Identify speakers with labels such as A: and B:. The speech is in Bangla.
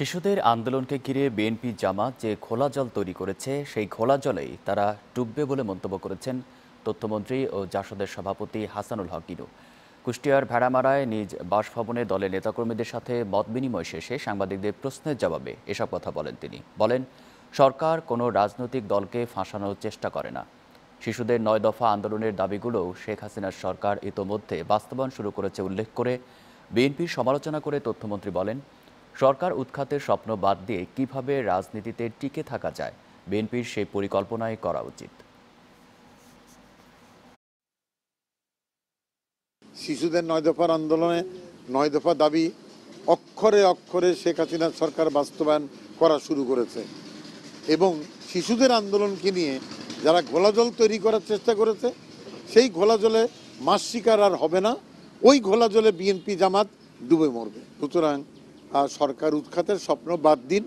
A: শিশুদের আন্দোলনকে ঘিরে বিএনপি জামাত যে খোলা জল তৈরি করেছে সেই খোলা জলেই তারা ডুববে বলে মন্তব্য করেছেন তথ্যমন্ত্রী ও জাসদের সভাপতি হাসানুল হক ইনু কুষ্টিয়ার ভেড়ামারায় নিজ বাসভবনে দলের নেতাকর্মীদের সাথে মত বিনিময় শেষে সাংবাদিকদের প্রশ্নের জবাবে এসব কথা বলেন তিনি বলেন সরকার কোনো রাজনৈতিক দলকে ফাঁসানোর চেষ্টা করে না শিশুদের নয় দফা আন্দোলনের দাবিগুলোও শেখ হাসিনার সরকার ইতোমধ্যে বাস্তবায়ন শুরু করেছে উল্লেখ করে বিএনপির সমালোচনা করে তথ্যমন্ত্রী বলেন সরকার উৎখাতের স্বপ্ন বাদ দিয়ে কিভাবে রাজনীতিতে টিকে থাকা যায় বিএনপির সেই পরিকল্পনাই করা উচিত
B: শিশুদের নয় দফার আন্দোলনে নয় দফা দাবি অক্ষরে অক্ষরে শেখ হাসিনা সরকার বাস্তবায়ন করা শুরু করেছে এবং শিশুদের আন্দোলনকে নিয়ে যারা ঘোলাজল তৈরি করার চেষ্টা করেছে সেই ঘোলাজলে মাস শিকার আর হবে না ওই ঘোলাজলে বিএনপি জামাত ডুবে মরবে সুতরাং সরকার উৎখাতের স্বপ্ন বাদ দিন